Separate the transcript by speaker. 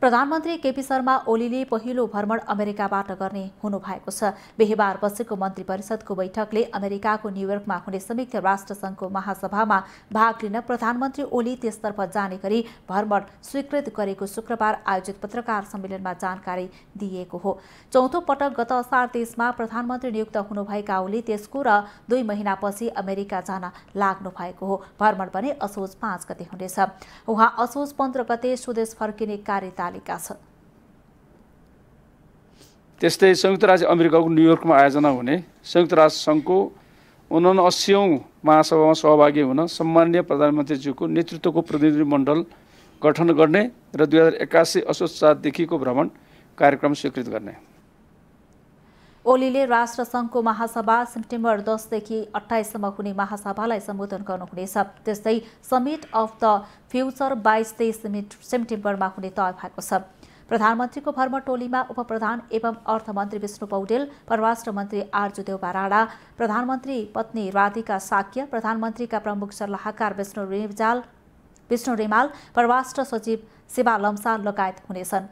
Speaker 1: प्रधानमन्त्री केपी शर्मा ओलीले पहिलो भ्रमण अमेरिकाबाट गर्ने हुनु भएको छ बिहिबार बसेको मन्त्री परिषदको बैठकले अमेरिकाको न्युयोर्कमा हुने संयुक्त राष्ट्रसङ्घको महासभामा भाग लिन प्रधानमन्त्री ओली त्यसतर्फ जाने गरी भ्रमण स्वीकृत गरेको शुक्रबार आयोजित पत्रकार सम्मेलनमा जानकारी दिएको हो चौथो पटक गत असार तेइसमा प्रधानमन्त्री नियुक्त हुनुभएका ओली त्यसको र दुई महिनापछि अमेरिका जान लाग्नु भएको हो भ्रमण भने असोज पाँच गते हुनेछ उहाँ असोज पन्ध्र गते स्वदेश फर्किने कार्यता प्रणालीका छन्
Speaker 2: त्यस्तै संयुक्त राज्य अमेरिकाको न्युयोर्कमा आयोजना हुने संयुक्त राष्ट्र सङ्घको उनाअसीौँ महासभामा सहभागी हुन सम्मान्य प्रधानमन्त्रीज्यूको नेतृत्वको प्रतिनिधिमण्डल गठन गर्ने र दुई हजार एक्कासी असोज सातदेखिको भ्रमण कार्यक्रम स्वीकृत गर्ने
Speaker 1: ओलीले राष्ट्र सङ्घको महासभा सेप्टेम्बर दसदेखि अठाइससम्म हुने महासभालाई सम्बोधन गर्नुहुनेछ त्यस्तै समिट अफ द फ्युचर बाइस तेइस सेप्टेम्बरमा हुने तय भएको छ प्रधानमन्त्रीको भ्रमण टोलीमा उपप्रधान एवं अर्थमन्त्री विष्णु पौडेल परराष्ट्र मन्त्री आर्जु देउबा राणा प्रधानमन्त्री पत्नी राधिका साक्य प्रधानमन्त्रीका प्रमुख सल्लाहकार विष्णु रिजाल विष्णु रिमाल परराष्ट्र सचिव शिवा लम्साल लगायत हुनेछन्